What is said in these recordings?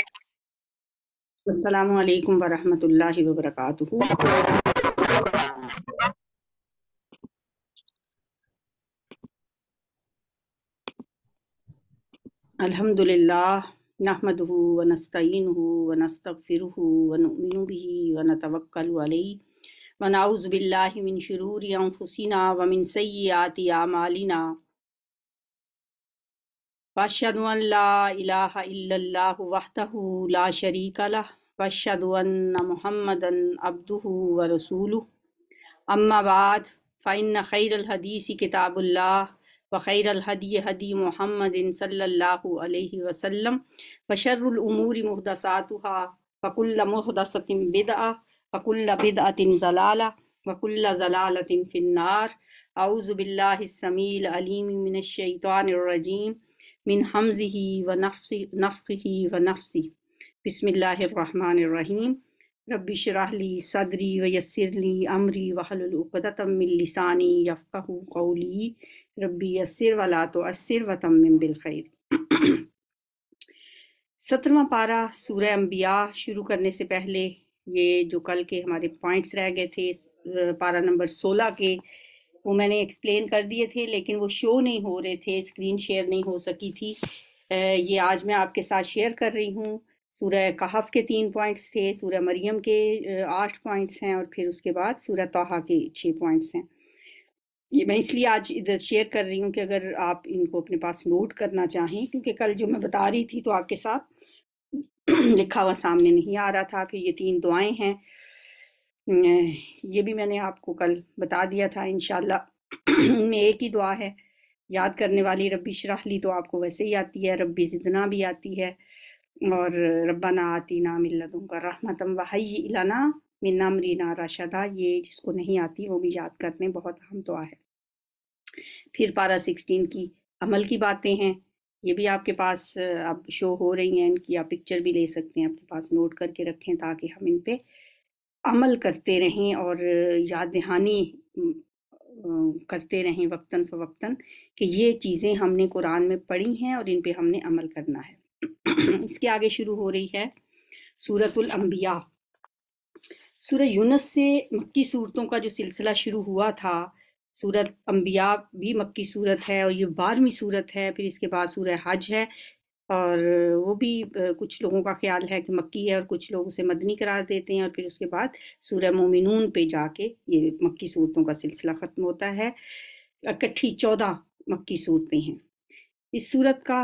अस्सलाम वालेकुम वरहमतुल्लाहि व बरकातुहू अल्हम्दुलिल्लाह नहमदहू व नस्तईनहू व नस्तगफिरुहू व नुमिनु बिही व नतवक्कलु अलैहि व नऊज़ु बिल्लाहि मिन शुरूरि अनफुसिना व मिन सय्यिआति आमालिना वशद वहतह ला शरीक लह वशद महमदन अब्दू व रसूल अम्माबाद फ़ैन खैर हदीसी किताबुल्ला व खैर हदी हदी महमद सल्ला वसलम वशरमूरी मुहदसातहा फ़कुल्ल मुहदसतिन बिदआ फ़कुल्ल बिदअतिन जलाला वकुल्ल जलालतिन फ़िन्नार आउज़बिल्लासमील अलीम मिनशैतानरजीम मिन हमज़ी व नफ़ी ही व नफ़ी बसमीम रबी शराहली सदरी व यसरली अमरी वहलतमिलसानी यफ़ू कौली रबी यसर वला तो असर व तमिन बिलखैर सत्रवा पारा सूर अम्बिया शुरू करने से पहले ये जो कल के हमारे पॉइंट्स रह गए थे पारा नंबर सोलह के वो मैंने एक्सप्लेन कर दिए थे लेकिन वो शो नहीं हो रहे थे स्क्रीन शेयर नहीं हो सकी थी ये आज मैं आपके साथ शेयर कर रही हूँ सूर्य कहफ के तीन पॉइंट्स थे सूर्य मरियम के आठ पॉइंट्स हैं और फिर उसके बाद सूर्य तोहा के छः पॉइंट्स हैं ये मैं इसलिए आज इधर शेयर कर रही हूँ कि अगर आप इनको अपने पास नोट करना चाहें क्योंकि कल जो मैं बता रही थी तो आपके साथ लिखा हुआ सामने नहीं आ रहा था कि ये तीन दुआएं हैं ये भी मैंने आपको कल बता दिया था इन में एक ही दुआ है याद करने वाली रब्बी शराहली तो आपको वैसे ही आती है रब्बी जिदना भी आती है और ना आती ना मिल्लतों का रहमतम वही इलाना मिन्ना मरीना राशदा ये जिसको नहीं आती वो भी याद करने बहुत अहम दुआ है फिर पारा सिक्सटीन की अमल की बातें हैं ये भी आपके पास अब शो हो रही हैं इनकी आप पिक्चर भी ले सकते हैं अपने पास नोट करके रखें ताकि हम इन पर अमल करते रहें और याद दहानी करते रहें वक्ता फ़वक्ता कि ये चीज़ें हमने कुरान में पढ़ी हैं और इन पे हमने अमल करना है इसके आगे शुरू हो रही है सूरतुल अंबिया सूरह यूनस से मक्की सूरतों का जो सिलसिला शुरू हुआ था सूरत अम्बिया भी मक्की सूरत है और ये बारहवीं सूरत है फिर इसके बाद सूरह हज है और वो भी कुछ लोगों का ख्याल है कि मक्की है और कुछ लोग उसे मदनी करार देते हैं और फिर उसके बाद सूर्य मोमिनून पे जाके ये मक्की सूरतों का सिलसिला ख़त्म होता है इकट्ठी चौदह मक्की सूरतें हैं इस सूरत का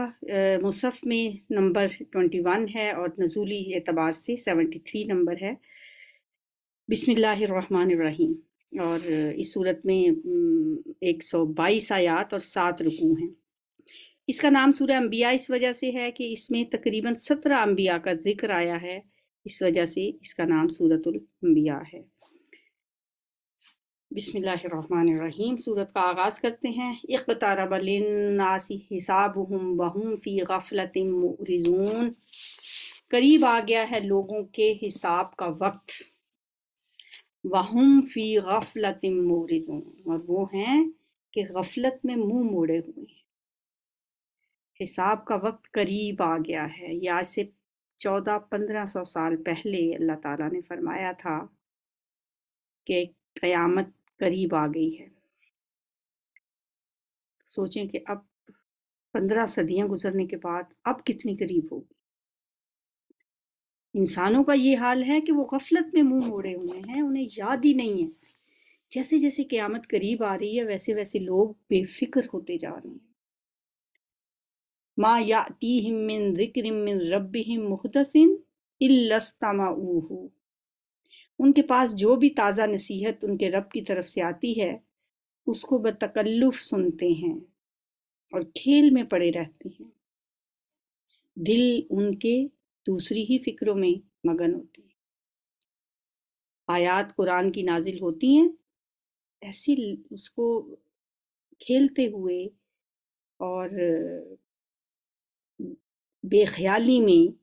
मुसफ़ में नंबर ट्वेंटी वन है और नजूली एतबार से सेवेंटी थ्री नंबर है बिसमीम और इस सूरत में एक सौ बाईस आयात और सात रुकू हैं इसका नाम सूर्य अम्बिया इस वजह से है कि इसमें तकरीबन सत्रह अम्बिया का जिक्र आया है इस वजह से इसका नाम सूरतुल अम्बिया है बिसमीम सूरत का आगाज़ करते हैं नासी हिसाब हम बहुम फ़ी गफलत मरिजून करीब आ गया है लोगों के हिसाब का वक्त वहम फ़ी गफलत मरिजून और वो हैं कि गफलत में मुंह मोड़े हुए हैं हिसाब का वक्त करीब आ गया है या आज से चौदह पंद्रह सौ साल पहले अल्लाह ताला ने फरमाया था कि क़यामत करीब आ गई है सोचें कि अब पंद्रह सदियां गुजरने के बाद अब कितनी करीब होगी इंसानों का ये हाल है कि वो गफलत में मुंह मोड़े हुए हैं उन्हें याद ही नहीं है जैसे जैसे क़यामत करीब आ रही है वैसे वैसे लोग बेफिक्र होते जा रहे हैं मा या मिन जिक्र मिन रब्बिहिम मुहदसिन उनके पास जो भी ताज़ा नसीहत उनके रब की तरफ से आती है उसको बतकल्लुफ़ सुनते हैं और खेल में पड़े रहते हैं दिल उनके दूसरी ही फिक्रों में मगन होते हैं आयात कुरान की नाजिल होती हैं ऐसी उसको खेलते हुए और बेख्याली में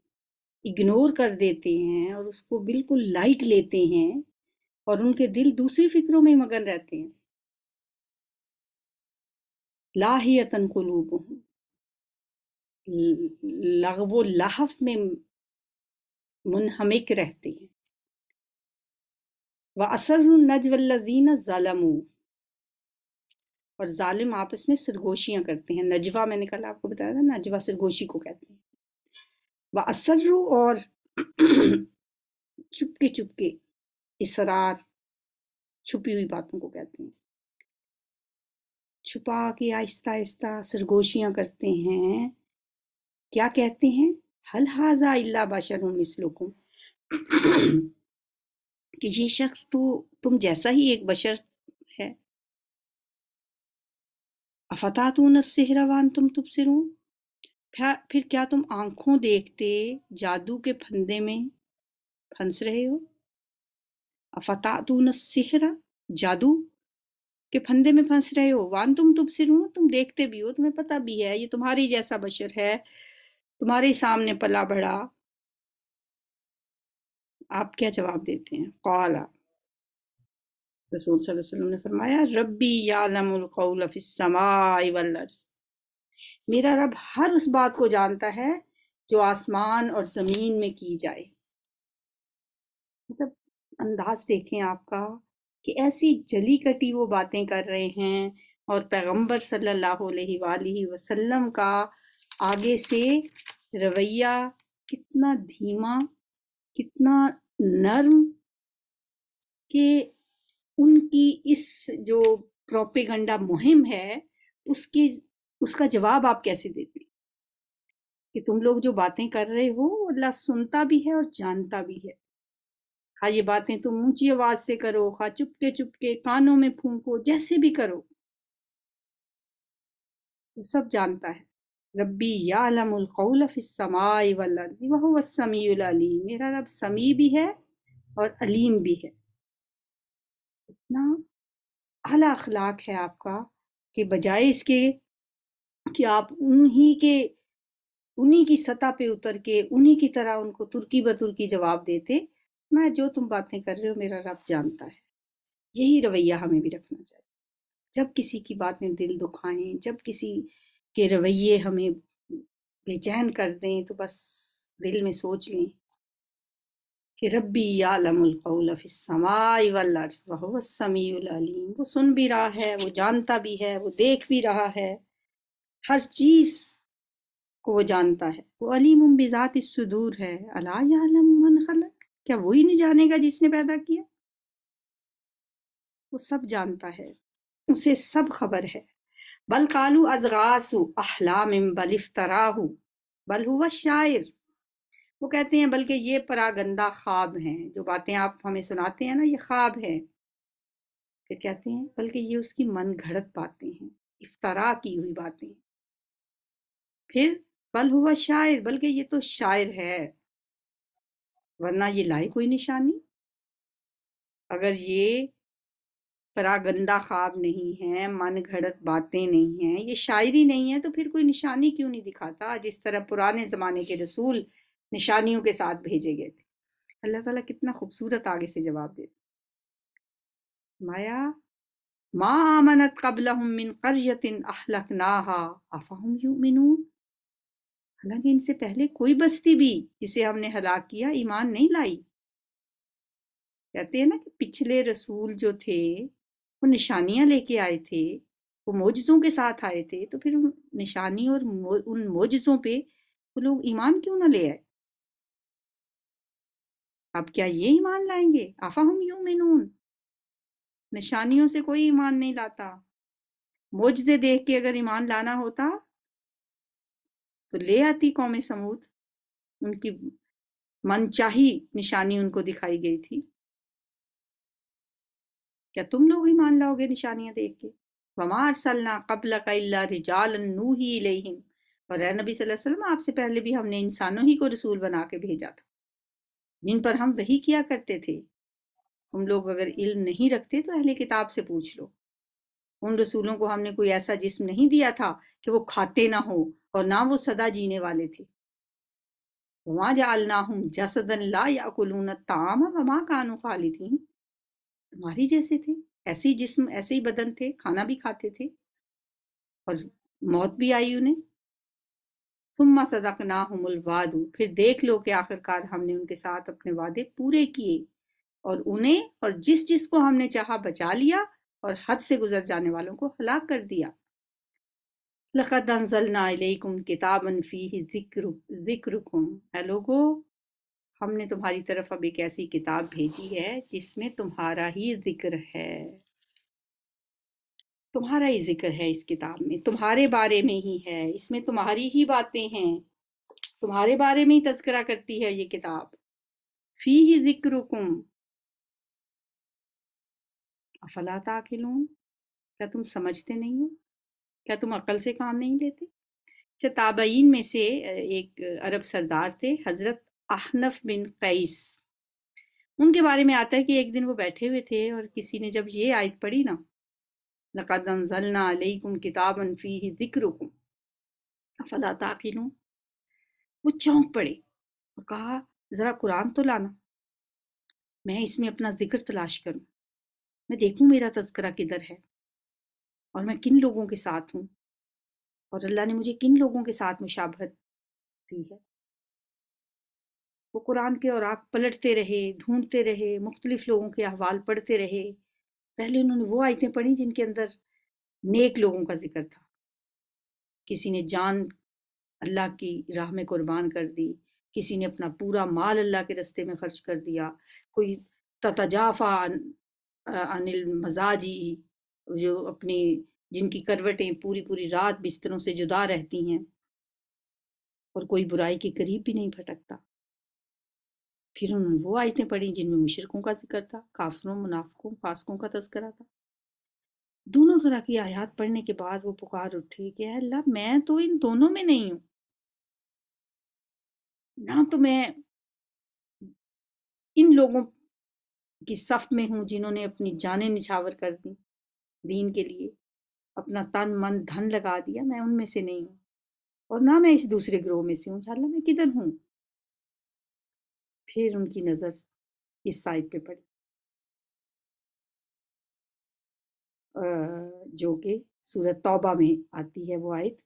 इग्नोर कर देते हैं और उसको बिल्कुल लाइट लेते हैं और उनके दिल दूसरी फिक्रों में मगन रहते हैं लाहियतन कलूब लगवो लाहफ में मुनहमिक रहते हैं व असर नजवल्लिन ज़लमू और ालिम आपस में सरगोशियाँ करते हैं नजवा मैंने कल आपको बताया था नजवा सरगोशी को कहते हैं व असर्रु और चुपके चुपके इसरार छुपी हुई बातों को कहते हैं छुपा के आहिस्ता आहिस्ता सरगोशियाँ करते हैं क्या कहते हैं हल हाजा बशर बाशर मिसलुकुम कि ये शख्स तो तुम जैसा ही एक बशर अफता तो नस्हरावान तुम सिरू फिर क्या तुम आंखों देखते जादू के फंदे में फंस रहे हो अफता तो जादू के फंदे में फंस रहे हो वान तुम सिरू तुम देखते भी हो तुम्हें पता भी है ये तुम्हारी जैसा बशर है तुम्हारे सामने पला बढ़ा आप क्या जवाब देते हैं कौला रसूल वसल्लम ने फरमाया रबी यालमकौलफ़िसमावर्ज मेरा रब हर उस बात को जानता है जो आसमान और ज़मीन में की जाए मतलब अंदाज देखें आपका कि ऐसी जली कटी वो बातें कर रहे हैं और पैगंबर सल्लल्लाहु अलैहि वसल्लम का आगे से रवैया कितना धीमा कितना नर्म कि उनकी इस जो प्रोपेगंडा मुहिम है उसकी उसका जवाब आप कैसे देते कि तुम लोग जो बातें कर रहे हो अल्लाह सुनता भी है और जानता भी है हाँ ये बातें तुम ऊंची आवाज से करो खा हाँ, चुपके चुपके कानों में फूंको जैसे भी करो तो सब जानता है रब्बी यालमुलकौलफ़िसमाई वह समी मेरा रब समी भी है और अलीम भी है इतना अला अखलाक है आपका कि बजाय इसके कि आप उन्हीं के उन्हीं की सतह पे उतर के उन्हीं की तरह उनको तुर्की ब तुर्की जवाब देते मैं जो तुम बातें कर रहे हो मेरा रब जानता है यही रवैया हमें भी रखना चाहिए जब किसी की बातें दिल दुखाएं जब किसी के रवैये हमें बेचैन कर दें तो बस दिल में सोच लें रब्बी समाई आलमफ़ीम वो सुन भी रहा है वो जानता भी है वो देख भी रहा है हर चीज़ को वो जानता है वो अलीम बिजात सुदूर है अला मन खलक क्या वो ही नहीं जानेगा जिसने पैदा किया वो सब जानता है उसे सब खबर है बल कालू अजगासु अहलाम बलिफ तराहू बल हुआ शायर वो कहते हैं बल्कि ये परागंदा ख्वाब हैं जो बातें आप हमें सुनाते हैं ना ये ख्वाब है फिर कहते हैं बल्कि ये उसकी मन घड़त बातें हैं इफ्तरा की हुई बातें फिर बल हुआ शायर बल्कि ये तो शायर है वरना ये लाए कोई निशानी अगर ये परागंदा ख्वाब नहीं है मन घड़त बातें नहीं हैं ये शायरी नहीं है तो फिर कोई निशानी क्यों नहीं दिखाता जिस तरह पुराने ज़माने के रसूल निशानियों के साथ भेजे गए थे अल्लाह ताला कितना खूबसूरत आगे से जवाब देते माया माँ आमनत कबलहमिन करयतिन अहलक नाहा अफाहम हालांकि इनसे पहले कोई बस्ती भी जिसे हमने हलाक किया ईमान नहीं लाई कहते हैं ना कि पिछले रसूल जो थे वो निशानियां लेके आए थे वो मोजों के साथ आए थे तो फिर उन निशानी और उन मोजों पे वो लोग ईमान क्यों ना ले आए अब क्या ये ईमान लाएंगे आफा हम यू मिनून निशानियों से कोई ईमान नहीं लाता मोजे देख के अगर ईमान लाना होता तो ले आती कौम समूद उनकी मनचाही निशानी उनको दिखाई गई थी क्या तुम लोग ईमान लाओगे निशानियां देख के वमार सलना कबल का रिजाल नूही और नबी सल्लल्लाहु अलैहि वसल्लम आपसे पहले भी हमने इंसानों ही को रसूल बना के भेजा था जिन पर हम वही किया करते थे हम लोग अगर इल्म नहीं रखते तो अहले किताब से पूछ लो उन रसूलों को हमने कोई ऐसा जिस्म नहीं दिया था कि वो खाते ना हो और ना वो सदा जीने वाले थे जाल ना हूं जसदन ला या कुलून ताम वमा कानू खाली थी तुम्हारी जैसे थे ऐसे ही जिस्म ऐसे ही बदन थे खाना भी खाते थे और मौत भी आई उन्हें सुम्मा सदकना हमुल वादू फिर देख लो कि आखिरकार हमने उनके साथ अपने वादे पूरे किए और उन्हें और जिस जिस को हमने चाहा बचा लिया और हद से गुजर जाने वालों को हलाक कर दिया लखत अनजलनाकुम किताबन फ़ी जिक्र है लोगो हमने तुम्हारी तरफ अब एक ऐसी किताब भेजी है जिसमें तुम्हारा ही जिक्र है तुम्हारा ही जिक्र है इस किताब में तुम्हारे बारे में ही है इसमें तुम्हारी ही बातें हैं तुम्हारे बारे में ही तस्करा करती है ये किताब फी ही जिक्र अफलाता के ताकिलून क्या तुम समझते नहीं हो क्या तुम अकल से काम नहीं लेते चताबईन अच्छा, में से एक अरब सरदार थे हजरत अहनफ बिन कैस उनके बारे में आता है कि एक दिन वो बैठे हुए थे और किसी ने जब ये आयत पढ़ी ना लक़दम किताबन फ़ी ज़िक्रुकुम फला ताकिलूँ वो चौंक पड़े और कहा ज़रा कुरान तो लाना मैं इसमें अपना ज़िक्र तलाश करूं मैं देखूँ मेरा तस्करा किधर है और मैं किन लोगों के साथ हूं और अल्लाह ने मुझे किन लोगों के साथ मुशाबहत दी है वो कुरान के और आग पलटते रहे ढूंढते रहे मुख्तलिफ लोगों के अहवाल पढ़ते रहे पहले उन्होंने वो आयतें पढ़ी जिनके अंदर नेक लोगों का जिक्र था किसी ने जान अल्लाह की राह में कुर्बान कर दी किसी ने अपना पूरा माल अल्लाह के रस्ते में खर्च कर दिया कोई ततजाफा अनिल मजाजी जो अपनी जिनकी करवटें पूरी पूरी रात बिस्तरों से जुदा रहती हैं और कोई बुराई के करीब भी नहीं भटकता फिर उन्होंने वो आयतें पढ़ी जिनमें मुशरकों का जिक्र था काफरों मुनाफकों फासकों का तस्करा था दोनों तरह की आयात पढ़ने के बाद वो पुकार उठी कि अल्लाह मैं तो इन दोनों में नहीं हूं ना तो मैं इन लोगों की सफ में हूं जिन्होंने अपनी जानें निछावर कर दी दीन के लिए अपना तन मन धन लगा दिया मैं उनमें से नहीं हूँ और ना मैं इस दूसरे ग्रोह में से हूँ अल्लाह मैं किधर हूँ फिर उनकी नज़र इस साइड पे पड़ी जो कि सूरत तौबा में आती है वो आयत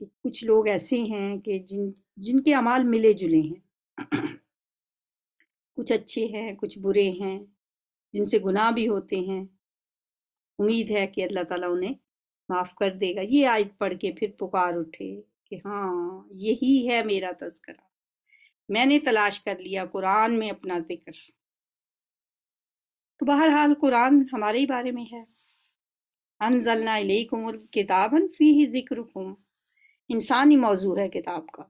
कि कुछ लोग ऐसे हैं कि जिन जिनके अमाल मिले जुले हैं कुछ अच्छे हैं कुछ बुरे हैं जिनसे गुनाह भी होते हैं उम्मीद है कि अल्लाह ताला उन्हें माफ़ कर देगा ये आयत पढ़ के फिर पुकार उठे कि हाँ यही है मेरा तस्करा मैंने तलाश कर लिया कुरान में अपना जिक्र तो बहरहाल कुरान हमारे ही बारे में है अनजलना किताबन फी ही जिक्र इंसानी मौजू है किताब का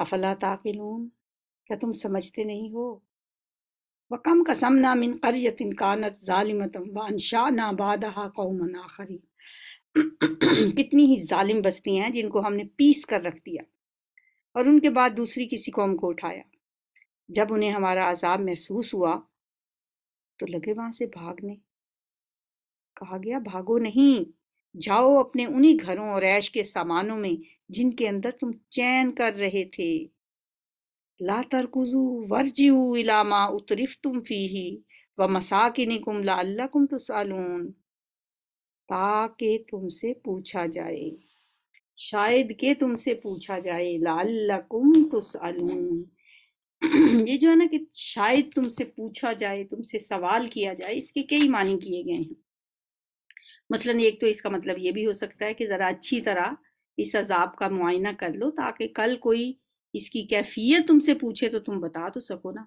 अफला ताकिलून क्या तुम समझते नहीं हो वकम कसम ना मिन करयत कानत ालिमतम वानशाह ना बादहा कौम आखरी कितनी ही ालिम बस्तियाँ हैं जिनको हमने पीस कर रख दिया और उनके बाद दूसरी किसी कौम को उठाया जब उन्हें हमारा अजाब महसूस हुआ तो लगे वहां से भागने कहा गया भागो नहीं जाओ अपने उन्हीं घरों और ऐश के सामानों में जिनके अंदर तुम चैन कर रहे थे ला तरकुजू वर्जू इलामा उतरिफ तुम फी व मसाकिन कुम ला अल्लाह कुम तुसालून ताकि तुमसे पूछा जाए शायद के तुमसे पूछा जाए लालकुम तुसअलून ये जो है ना कि शायद तुमसे पूछा जाए तुमसे सवाल किया जाए इसके कई मानी किए गए हैं मसलन एक तो इसका मतलब ये भी हो सकता है कि ज़रा अच्छी तरह इस अजाब का मुआयना कर लो ताकि कल कोई इसकी कैफियत तुमसे पूछे तो तुम बता तो सको ना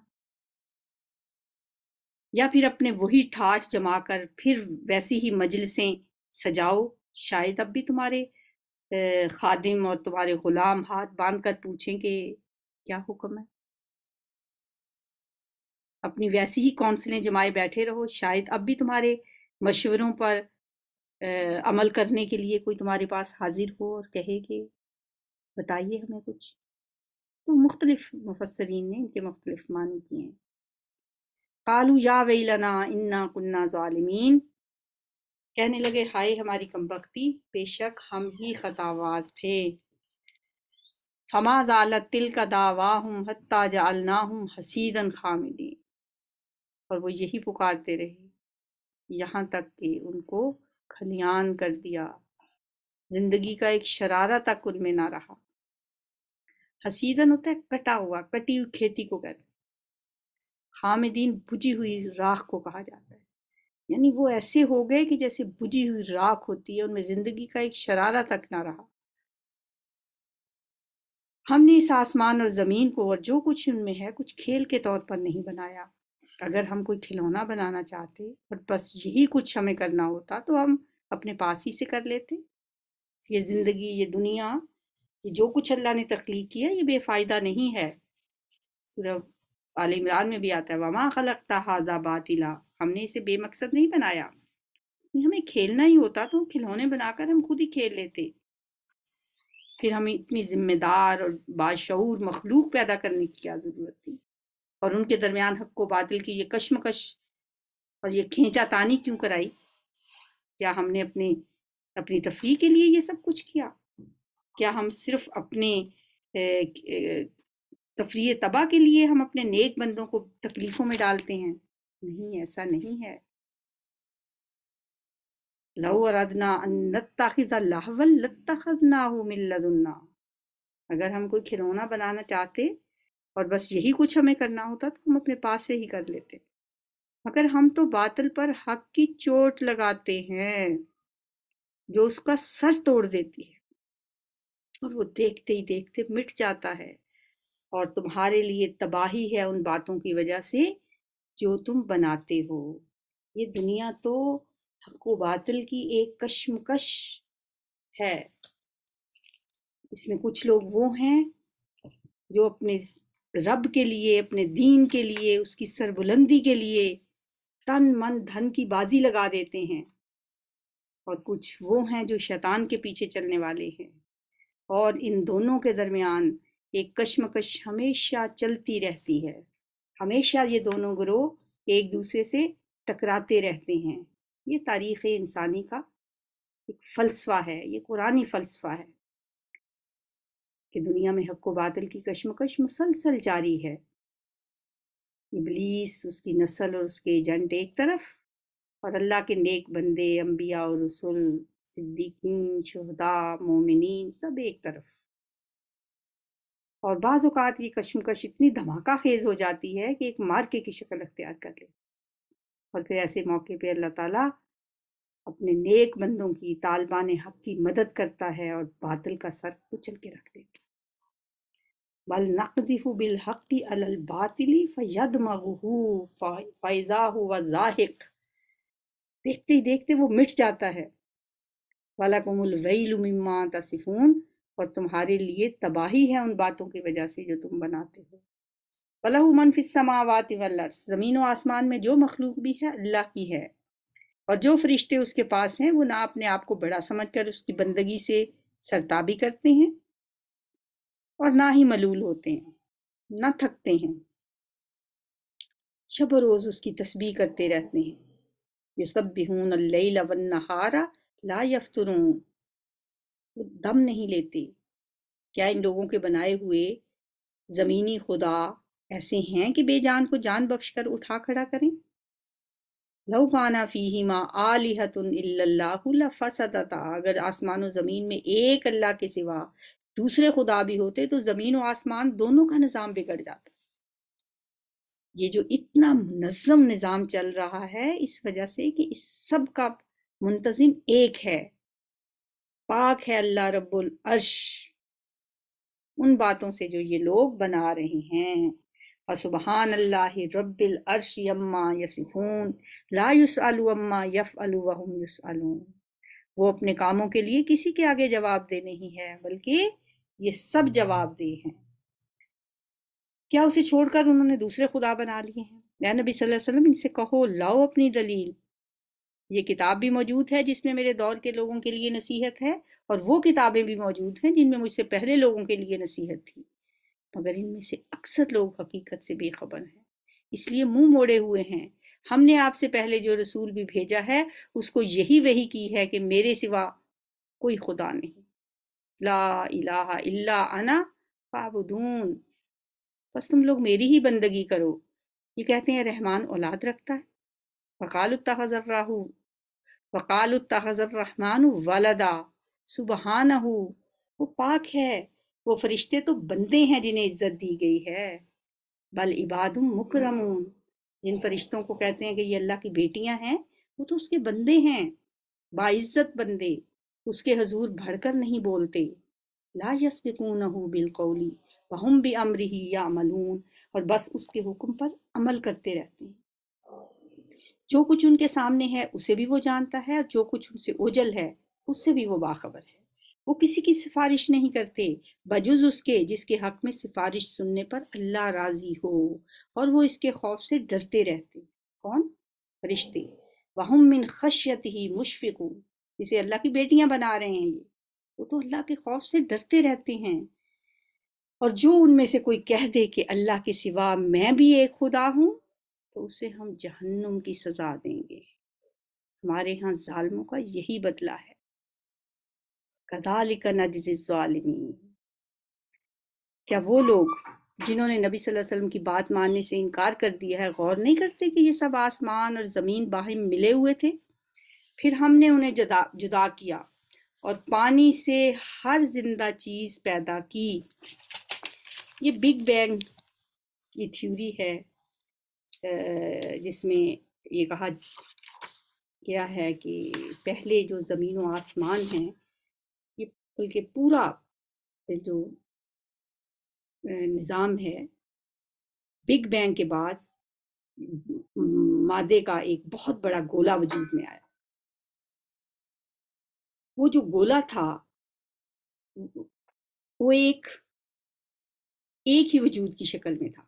या फिर अपने वही ठाठ जमा कर फिर वैसी ही मजलसें सजाओ शायद अब भी तुम्हारे खादिम और तुम्हारे गुलाम हाथ बांध कर पूछें कि क्या हुक्म है अपनी वैसी ही कौंसलें जमाए बैठे रहो शायद अब भी तुम्हारे मशवरों पर आ, अमल करने के लिए कोई तुम्हारे पास हाजिर हो और कहे कि बताइए हमें कुछ तो मुख्तलिफ मुफसरीन ने इनके मुख्तलिफ मानी किए हैं कालू या वैलना इन्ना कुन्ना ालमीन कहने लगे हाय हमारी कमबख्ती बेशक हम ही खतावार थे फमा जालत तिल का दावा हूँ हत्ता जालना हूँ हसीदन खामिदी और वो यही पुकारते रहे यहाँ तक कि उनको खलियान कर दिया जिंदगी का एक शरारा तक उनमें ना रहा हसीदन होता है कटा हुआ कटी हुई खेती को कहते हैं खामिदीन बुझी हुई राख को कहा जाता है यानी वो ऐसे हो गए कि जैसे बुझी हुई राख होती है उनमें जिंदगी का एक शरारा तक ना रहा हमने इस आसमान और ज़मीन को और जो कुछ उनमें है कुछ खेल के तौर पर नहीं बनाया अगर हम कोई खिलौना बनाना चाहते और बस यही कुछ हमें करना होता तो हम अपने पास ही से कर लेते ये ज़िंदगी ये दुनिया ये जो कुछ अल्लाह ने तख्लीक किया ये बेफ़ायदा नहीं है सूरह आल इमरान में भी आता है वमा खलकता हाजा बातिला हमने इसे बेमकसद नहीं बनाया हमें खेलना ही होता तो खिलौने बनाकर हम खुद ही खेल लेते फिर हमें इतनी जिम्मेदार और बाशूर मखलूक पैदा करने की क्या ज़रूरत थी और उनके दरमियान हक को बादल की ये कश्मकश और ये खींचा तानी क्यों कराई क्या हमने अपने अपनी तफरी के लिए ये सब कुछ किया क्या हम सिर्फ अपने तफरी तबाह के लिए हम अपने नेक बंदों को तकलीफ़ों में डालते हैं नहीं ऐसा नहीं है लव अरदना अगर हम कोई खिलौना बनाना चाहते और बस यही कुछ हमें करना होता तो हम अपने पास से ही कर लेते मगर हम तो बातल पर हक की चोट लगाते हैं जो उसका सर तोड़ देती है और वो देखते ही देखते मिट जाता है और तुम्हारे लिए तबाही है उन बातों की वजह से जो तुम बनाते हो ये दुनिया तो हको बातल की एक कश्मकश है इसमें कुछ लोग वो हैं जो अपने रब के लिए अपने दीन के लिए उसकी सरबुलंदी के लिए तन मन धन की बाजी लगा देते हैं और कुछ वो हैं जो शैतान के पीछे चलने वाले हैं और इन दोनों के दरमियान एक कश्मकश हमेशा चलती रहती है हमेशा ये दोनों ग्रोह एक दूसरे से टकराते रहते हैं ये तारीख़ इंसानी का एक फ़लसफ़ा है ये कुरानी फ़लसफ़ा है कि दुनिया में हक बादल की कश्मकश मुसलसल जारी है इबलीस उसकी नस्ल और उसके एजेंट एक तरफ और अल्लाह के नेक बंदे अम्बिया और रसुल सिद्दीकीन शहदा मोमिन सब एक तरफ और बाज़ात ये कशमकश इतनी धमाका खेज हो जाती है कि एक मार्के की शक्ल अख्तियार कर ले और फिर ऐसे मौके पर अल्लाह ताली अपने नेक बंदों की तालबान हक की मदद करता है और बादल का सर कुचल के रख देता बल नकदिफ़ बिल हक़ी अलबातिली फ़यद मगहू फ़ैज़ा व जाहिक देखते ही देखते वो मिट जाता है वाला वही लुमिमा तसिफ़ून और तुम्हारे लिए तबाही है उन बातों की वजह से जो तुम बनाते हो वलहु मनफिसमावात वर्स ज़मीन व आसमान में जो मखलूक भी है अल्लाह की है और जो फरिश्ते उसके पास हैं वो ना अपने आप को बड़ा समझ कर उसकी बंदगी से सरताबी करते हैं और ना ही मलूल होते हैं ना थकते हैं शब रोज़ उसकी तस्बीह करते रहते हैं यो सब बिहून लवन्नहारा ला यफ्तरून वो दम नहीं लेते क्या इन लोगों के बनाए हुए ज़मीनी खुदा ऐसे हैं कि बेजान को जान बख्श कर उठा खड़ा करें लहुकाना फ़ीमा आलिहतफ़सदा अगर आसमान और ज़मीन में एक अल्लाह के सिवा दूसरे खुदा भी होते तो ज़मीन और आसमान दोनों का निज़ाम बिगड़ जाता ये जो इतना मुनज़म निज़ाम चल रहा है इस वजह से कि इस सब का मुंतजिम एक है पाक है अल्लाह रब्बुल अर्श उन बातों से जो ये लोग बना रहे हैं फसुबहान अल्लाह रब्बिल अर्श यम्मा यसिफून ला युसअलु अम्मा यफ़अलु वहुम युसअलून वो अपने कामों के लिए किसी के आगे जवाब दे नहीं है बल्कि ये सब जवाब दे हैं क्या उसे छोड़कर उन्होंने दूसरे खुदा बना लिए हैं नबी सल्लल्लाहु अलैहि वसल्लम इनसे कहो लाओ अपनी दलील ये किताब भी मौजूद है जिसमें मेरे दौर के लोगों के लिए नसीहत है और वो किताबें भी मौजूद हैं जिनमें मुझसे पहले लोगों के लिए नसीहत थी मगर इनमें से अक्सर लोग हकीकत से बेखबर हैं इसलिए मुंह मोड़े हुए हैं हमने आपसे पहले जो रसूल भी भेजा है उसको यही वही की है कि मेरे सिवा कोई खुदा नहीं ला इला अना पाबुदून बस तुम लोग मेरी ही बंदगी करो ये कहते हैं रहमान औलाद रखता है फ़काल राहू रहमान वलदा सुबहान वो पाक है वो फरिश्ते तो बंदे हैं जिन्हें इज्जत दी गई है बल इबादम मुकरमून जिन फरिश्तों को कहते हैं कि ये अल्लाह की बेटियां हैं वो तो उसके बंदे हैं बाइज्जत बंदे उसके हजूर भड़कर नहीं बोलते ला यसबिकून बिलकौली बहुम भी अमर ही या मलून और बस उसके हुक्म पर अमल करते रहते हैं जो कुछ उनके सामने है उसे भी वो जानता है और जो कुछ उनसे ओझल है उससे भी वो बाखबर है वो किसी की सिफारिश नहीं करते बजुज उसके जिसके हक में सिफारिश सुनने पर अल्लाह राजी हो और वो इसके खौफ से डरते रहते कौन रिश्ते वह मिन खशियत ही मुशफ़िक जिसे अल्लाह की बेटियां बना रहे हैं ये वो तो अल्लाह के खौफ से डरते रहते हैं और जो उनमें से कोई कह दे कि अल्लाह के सिवा मैं भी एक खुदा हूँ तो उसे हम जहन्नुम की सज़ा देंगे हमारे यहाँ जालमों का यही बदला है कदालिका नजमी क्या वो लोग जिन्होंने नबी सल्लल्लाहु अलैहि वसल्लम की बात मानने से इनकार कर दिया है गौर नहीं करते कि ये सब आसमान और ज़मीन बाहिम मिले हुए थे फिर हमने उन्हें जुदा जुदा किया और पानी से हर जिंदा चीज़ पैदा की ये बिग बैंग ये थ्योरी है जिसमें ये कहा गया है कि पहले जो ज़मीन व आसमान है ये बल्कि पूरा जो निज़ाम है बिग बैंग के बाद मादे का एक बहुत बड़ा गोला वजूद में आया वो जो गोला था वो एक एक ही वजूद की शक्ल में था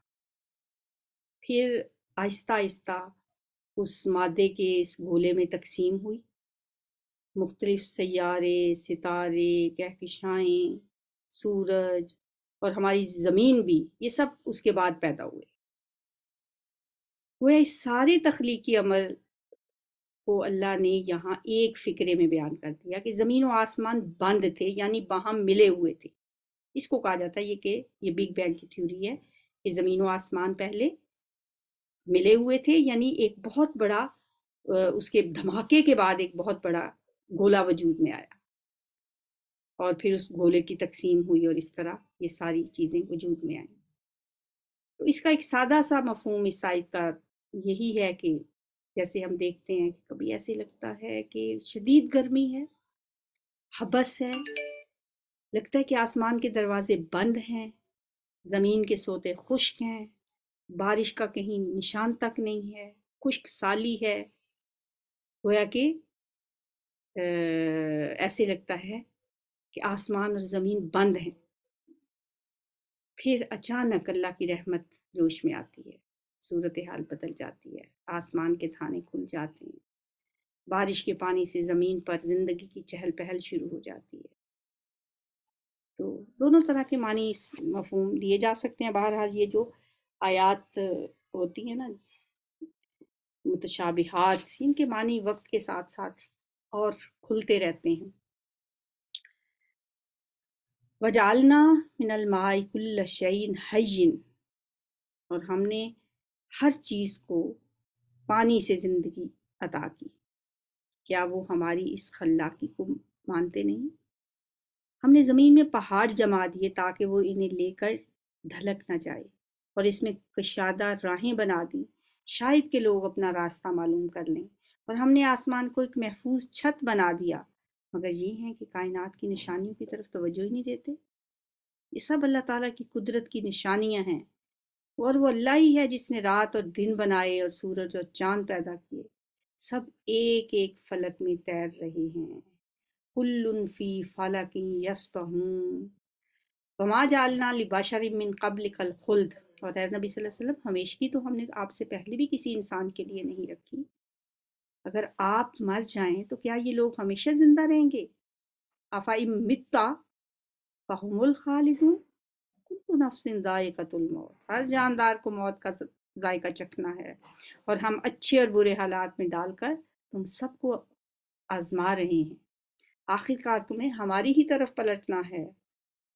फिर आहिस्ता आहिस्ता उस मादे के इस गोले में तकसीम हुई मुख्तलिफ सारे सितारे कहकशाएँ सूरज और हमारी ज़मीन भी ये सब उसके बाद पैदा हुए वह इस सारे तख्लीकी अमल को अल्लाह ने यहाँ एक फ़िक्रे में बयान कर दिया कि ज़मीन और आसमान बंद थे यानी बाहम मिले हुए थे इसको कहा जाता है ये कि ये बिग बैंग की थ्योरी है कि ज़मीन व आसमान पहले मिले हुए थे यानी एक बहुत बड़ा उसके धमाके के बाद एक बहुत बड़ा गोला वजूद में आया और फिर उस गोले की तकसीम हुई और इस तरह ये सारी चीज़ें वजूद में आई तो इसका एक सादा सा मफहम इस साइड का यही है कि जैसे हम देखते हैं कि कभी ऐसे लगता है कि शदीद गर्मी है हबस है लगता है कि आसमान के दरवाजे बंद हैं ज़मीन के सोते खुश्क हैं बारिश का कहीं निशान तक नहीं है खुश्क साली है होया कि ऐसे लगता है कि आसमान और ज़मीन बंद हैं फिर अचानक अल्लाह की रहमत जोश में आती है सूरत हाल बदल जाती है आसमान के थाने खुल जाते हैं बारिश के पानी से ज़मीन पर ज़िंदगी की चहल पहल शुरू हो जाती है तो दोनों तरह के मानी इस मफहम दिए जा सकते हैं बहरहाल ये जो आयात होती है ना मुतशाबिहात इनके मानी वक्त के साथ साथ और खुलते रहते हैं वजालना मिनल माइकुल्लशैन हयिन और हमने हर चीज़ को पानी से ज़िंदगी अदा की क्या वो हमारी इस खल्लाकी को मानते नहीं हमने ज़मीन में पहाड़ जमा दिए ताकि वो इन्हें लेकर ढलक ना जाए और इसमें कशादा राहें बना दी शायद के लोग अपना रास्ता मालूम कर लें और हमने आसमान को एक महफूज छत बना दिया मगर ये है कि कायनात की निशानियों की तरफ तोज्जो ही नहीं देते ये सब अल्लाह ताला की कुदरत की निशानियां हैं और वो अल्लाह ही है जिसने रात और दिन बनाए और सूरज और चांद पैदा किए सब एक एक फलक में तैर रहे हैं कुल्लफी फलक यसबहून वमा जालना लिबाशरी मिन कबल कल खुल्द और नबी वसल्लम की तो हमने आपसे पहले भी किसी इंसान के लिए नहीं रखी अगर आप मर जाएं तो क्या ये लोग हमेशा ज़िंदा रहेंगे अफाई मित्ता बहुमुल खालिदूँ कुल्लु नफ्सिन हर जानदार को मौत का जायका चखना है और हम अच्छे और बुरे हालात में डालकर तुम सबको आजमा रहे हैं आखिरकार तुम्हें हमारी ही तरफ पलटना है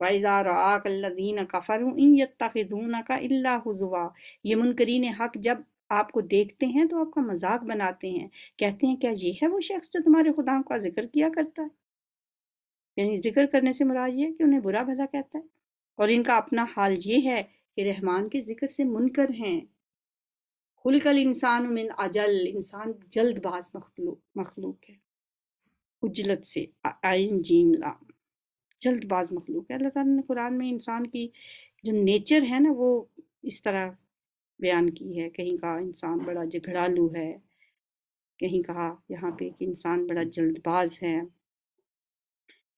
वाइज़ा रदीन कफ़रू इन यतून का अल्ला हजुआ ये मुनकरीन हक जब आपको देखते हैं तो आपका मजाक बनाते हैं कहते हैं क्या ये है वो शख्स जो तुम्हारे खुदा का जिक्र किया करता है यानी जिक्र करने से मुराद ये कि उन्हें बुरा भला कहता है और इनका अपना हाल ये है कि रहमान के जिक्र से मुनकर हैं खुलकल इंसान उमिन अजल इंसान जल्दबाज मखलूक मखलूक है उजलत से आइन जीम लाम जल्दबाज मखलूक है अल्लाह ताला ने कुरान में इंसान की जो नेचर है ना वो इस तरह बयान की है कहीं कहा इंसान बड़ा झगड़ालू है कहीं कहा यहाँ पे कि इंसान बड़ा जल्दबाज है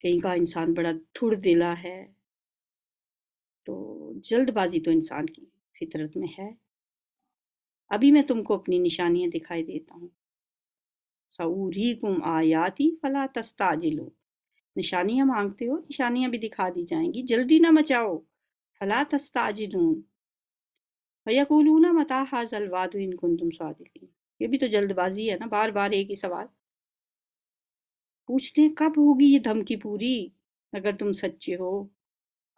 कहीं कहा इंसान बड़ा थुड़ दिला है तो जल्दबाजी तो इंसान की फितरत में है अभी मैं तुमको अपनी निशानियाँ दिखाई देता हूँ सऊरी गुम आयाती फला तस्ताजिलो निशानियां मांगते हो निशानियां भी दिखा दी जाएंगी जल्दी ना मचाओ फला भैयाकूलू ना मता हाजल वादु इन तुम स्वादिकीन ये भी तो जल्दबाजी है ना बार बार एक ही सवाल पूछते हैं कब होगी ये धमकी पूरी अगर तुम सच्चे हो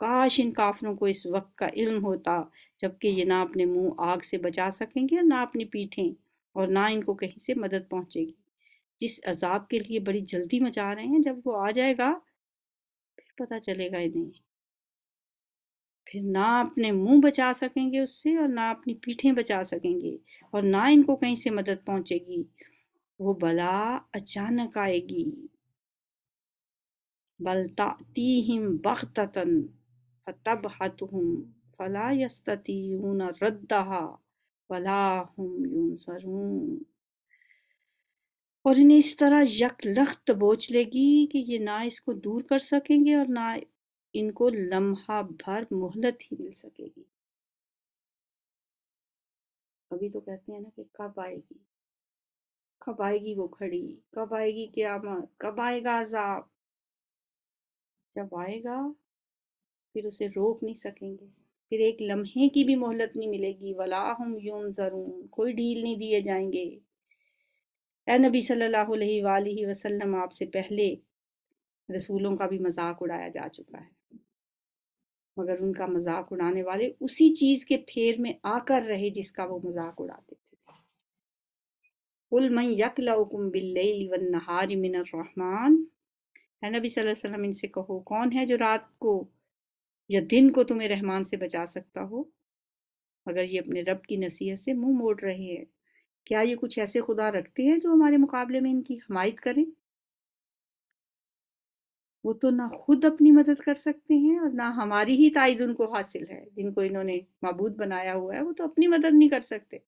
काश इन काफरों को इस वक्त का इल्म होता जबकि ये ना अपने मुंह आग से बचा सकेंगे ना अपनी पीठें और ना इनको कहीं से मदद पहुंचेगी जिस अजाब के लिए बड़ी जल्दी मचा रहे हैं जब वो आ जाएगा फिर पता चलेगा इन्हें फिर ना अपने मुंह बचा सकेंगे उससे और ना अपनी पीठें बचा सकेंगे और ना इनको कहीं से मदद पहुंचेगी वो बला अचानक आएगी बलताती हिम बख्तन हत हूँ फला यस्तती रद्दहा फला हूँ यूं सरून और इन्हें इस तरह यकलख बोच लेगी कि ये ना इसको दूर कर सकेंगे और ना इनको लम्हा भर मोहलत ही मिल सकेगी अभी तो कहते हैं ना कि कब आएगी कब आएगी वो खड़ी कब आएगी क्या कब आएगा अजाब जब आएगा फिर उसे रोक नहीं सकेंगे फिर एक लम्हे की भी मोहलत नहीं मिलेगी वला हम यूं जरूर कोई ढील नहीं दिए जाएंगे ए नबी सल्लल्लाहु अलैहि वसल्लम आपसे पहले रसूलों का भी मजाक उड़ाया जा चुका है मगर उनका मजाक उड़ाने वाले उसी चीज़ के फेर में आकर रहे जिसका वो मजाक उड़ाते थे वन यकलकुम बिल्लहार रहमान है नबी वसल्लम इनसे कहो कौन है जो रात को या दिन को तुम्हें रहमान से बचा सकता हो मगर ये अपने रब की नसीहत से मुंह मोड़ रहे हैं क्या ये कुछ ऐसे खुदा रखते हैं जो हमारे मुकाबले में इनकी हमायत करें वो तो ना खुद अपनी मदद कर सकते हैं और ना हमारी ही तायद उनको हासिल है जिनको इन्होंने मबूद बनाया हुआ है वो तो अपनी मदद नहीं कर सकते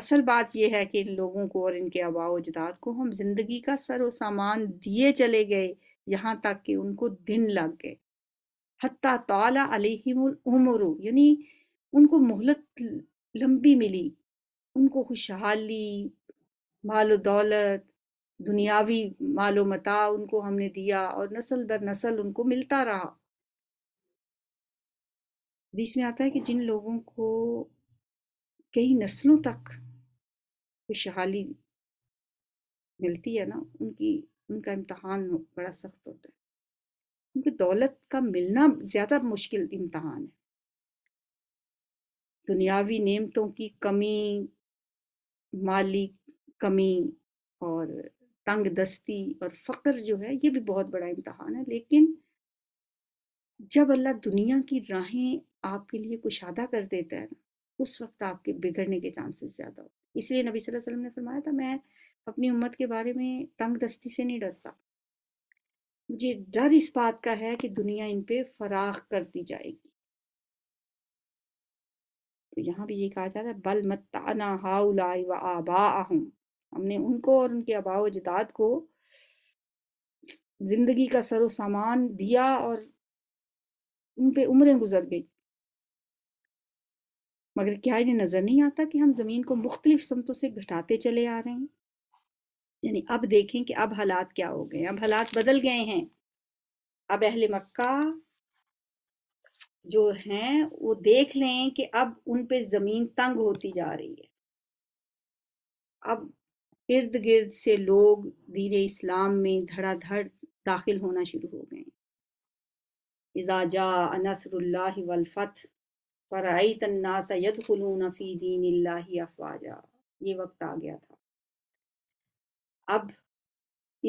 असल बात यह है कि इन लोगों को और इनके आबा अजदाद को हम जिंदगी का सर सामान दिए चले गए यहाँ तक कि उनको दिन लग गए हत्ता तला अलहिमुल उमरू यानी उनको मोहलत लंबी मिली उनको खुशहाली माल दौलत दुनियावी मालो मता उनको हमने दिया और नस्ल दर नस्ल उनको मिलता रहा बीच में आता है कि जिन लोगों को कई नस्लों तक खुशहाली मिलती है ना उनकी उनका इम्तहान बड़ा सख्त होता है उनकी दौलत का मिलना ज़्यादा मुश्किल इम्तहान है दुनियावी नेमतों की कमी माली कमी और तंग दस्ती और फ़क्र जो है ये भी बहुत बड़ा इम्तहान है लेकिन जब अल्लाह दुनिया की राहें आपके लिए कुशादा कर देता है ना उस वक्त आपके बिगड़ने के चांसेस ज़्यादा होते हैं इसलिए नबी सल्लल्लाहु अलैहि वसल्लम ने फरमाया था मैं अपनी उम्मत के बारे में तंग दस्ती से नहीं डरता मुझे डर इस बात का है कि दुनिया इन पर फराख कर दी जाएगी तो यहाँ भी ये कहा रहा है बल मताना हाउलाई व आबा हमने उनको और उनके आबा अजदाद को जिंदगी का सरो सामान दिया और उन पे उम्रें गुजर गई मगर क्या इन्हें नज़र नहीं आता कि हम ज़मीन को मुख्तलिफ समतों से घटाते चले आ रहे हैं यानी अब देखें कि अब हालात क्या हो गए अब हालात बदल गए हैं अब अहल मक्का जो हैं वो देख लें कि अब उन पे जमीन तंग होती जा रही है अब इर्द गिर्द से लोग धीरे इस्लाम में धड़ाधड़ दाखिल होना शुरू हो गए इजाजा अनसरुल्लाह पर आई तन्ना सैद खलून फ़ी दीन अफवाजा ये वक्त आ गया था अब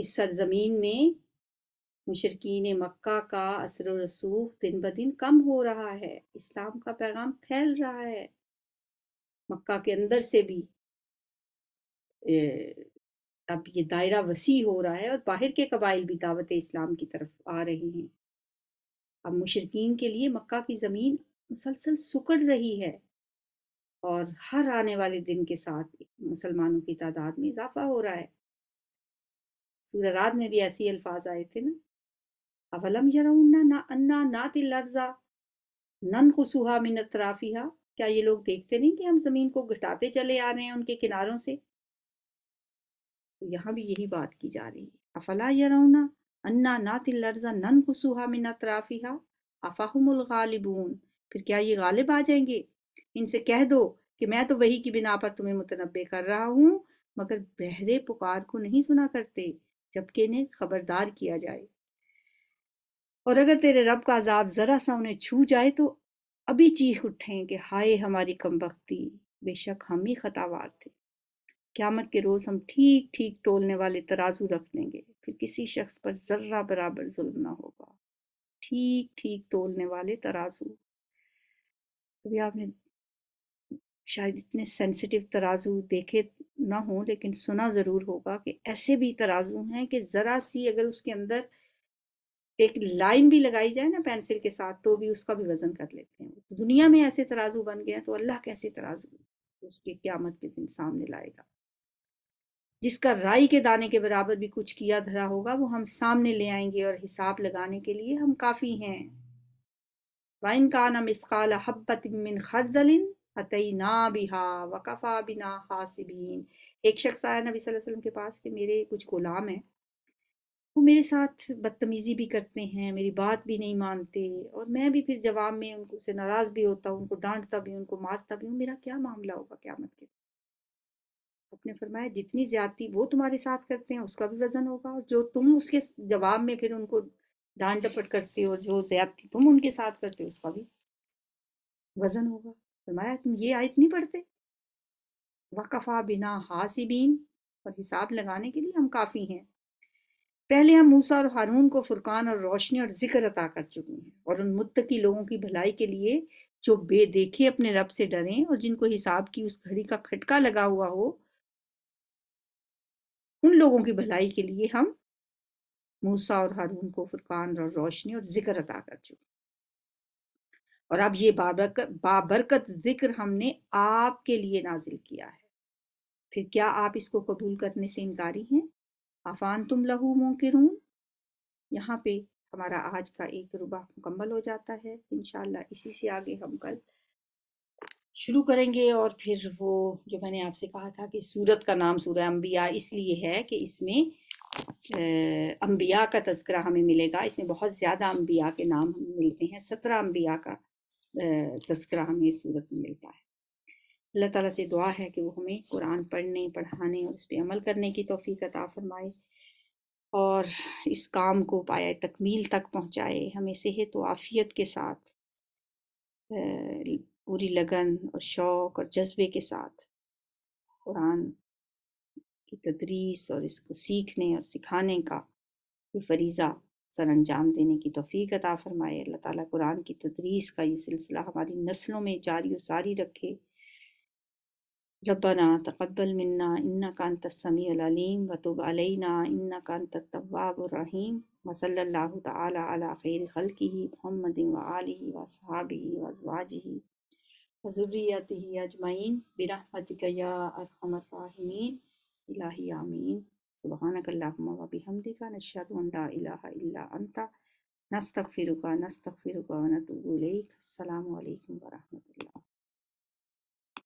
इस सरजमीन में मुशरकिन मक्का का असर रसूख दिन ब दिन कम हो रहा है इस्लाम का पैगाम फैल रहा है मक्का के अंदर से भी ए, अब ये दायरा वसी हो रहा है और बाहर के कबाइल भी दावत इस्लाम की तरफ आ रहे हैं अब मुशरकिन के लिए मक्का की ज़मीन मुसलसल सुकड़ रही है और हर आने वाले दिन के साथ मुसलमानों की तादाद में इजाफा हो रहा है सूर्य रात में भी ऐसे अल्फाज आए थे ना अवलम यरउन्ना अन्ना ना तिलर्जा नन खसूहा मिन अतराफिया क्या ये लोग देखते नहीं कि हम जमीन को घटाते चले आ रहे हैं उनके किनारों से तो यहाँ भी यही बात की जा रही है अफला यरउना अन्ना ना तिलर्जा नन खसूहा मिन अतराफिया अफाहमुल गालिबून फिर क्या ये गालिब आ जाएंगे इनसे कह दो कि मैं तो वही की बिना पर तुम्हें मुतनबे कर रहा हूँ मगर बहरे पुकार को नहीं सुना करते जबकि इन्हें खबरदार किया जाए और अगर तेरे रब का अजाब ज़रा सा उन्हें छू जाए तो अभी चीख उठें कि हाय हमारी कमबख्ती बेशक हम ही खतावार थे क्यामत के रोज़ हम ठीक ठीक तोलने वाले तराजू रख देंगे फिर किसी शख्स पर ज़र्रा बराबर जुल्म ना होगा ठीक ठीक तोलने वाले तराजू अभी आपने शायद इतने सेंसिटिव तराजू देखे ना हो लेकिन सुना ज़रूर होगा कि ऐसे भी तराजू हैं कि ज़रा सी अगर उसके अंदर एक लाइन भी लगाई जाए ना पेंसिल के साथ तो भी उसका भी वजन कर लेते हैं तो दुनिया में ऐसे तराजू बन गए तो अल्लाह कैसे तराजू उसके क्यामत के दिन सामने लाएगा जिसका राई के दाने के बराबर भी कुछ किया धरा होगा वो हम सामने ले आएंगे और हिसाब लगाने के लिए हम काफ़ी हैं वाइन का नम इसकाल हब्बत मिन खरदलिन ना बिहा वकफ़ा बिना हासिबीन एक शख्स आया नबी वसल्लम के पास कि मेरे कुछ गुलाम हैं वो मेरे साथ बदतमीज़ी भी करते हैं मेरी बात भी नहीं मानते और मैं भी फिर जवाब में उनको से नाराज़ भी होता हूँ उनको डांटता भी उनको मारता भी हूँ मेरा क्या मामला होगा क्या मत के अपने फरमाया जितनी ज़्यादती वो तुम्हारे साथ करते हैं उसका भी वज़न होगा और जो तुम उसके जवाब में फिर उनको डांट डपट करते हो जो ज़्यादती तुम उनके साथ करते हो उसका भी वज़न होगा फरमाया तुम ये आयत नहीं पढ़ते वकफ़ा बिना हासिबीन और हिसाब लगाने के लिए हम काफ़ी हैं पहले हम मूसा और हारून को फुरकान और रोशनी और जिक्र अता कर चुके हैं और उन मुत्तकी लोगों की भलाई के लिए जो बेदेखे अपने रब से डरें और जिनको हिसाब की उस घड़ी का खटका लगा हुआ हो उन लोगों की भलाई के लिए हम मूसा और हारून को फुरकान और रोशनी और जिक्र अता कर चुके और अब ये बाबरकत बाबरकत जिक्र हमने आपके लिए नाजिल किया है फिर क्या आप इसको कबूल करने से इनकारी हैं अफान तुम लहू मुंकिरून यहाँ पे हमारा आज का एक रुबा मुकम्मल हो जाता है इन इसी से आगे हम कल शुरू करेंगे और फिर वो जो मैंने आपसे कहा था कि सूरत का नाम सूर अम्बिया इसलिए है कि इसमें अम्बिया का तस्करा हमें मिलेगा इसमें बहुत ज़्यादा अम्बिया के नाम हमें मिलते हैं सत्रह अम्बिया का तस्करा हमें सूरत में मिलता है अल्लाह ताला से दुआ है कि वो हमें कुरान पढ़ने पढ़ाने और उस पर अमल करने की तोफ़ी अता फरमाए और इस काम को पाया तकमील तक पहुँचाए हमें सेहत व आफ़ियत के साथ पूरी लगन और शौक़ और जज्बे के साथ कुरान की तदरीस और इसको सीखने और सिखाने का ये फरीज़ा सर अंजाम देने की तोफ़ी अता फ़रमाए अल्लाह ताला कुरान की तदरीस का ये सिलसिला हमारी नस्लों में जारी व सारी रखे ربنا تقبل منا إنك أنت السميع العليم وتب علينا إنك أنت التواب الرحيم وصلى الله تعالى على خير خلقه محمد وآله وأصحابه وأزواجه وذريته أجمعين برحمتك يا أرحم الراحمين إلهي آمين سبحانك اللهم وبحمدك نشهد أن لا إله إلا أنت نستغفرك نستغفرك ونتوب إليك السلام عليكم ورحمة الله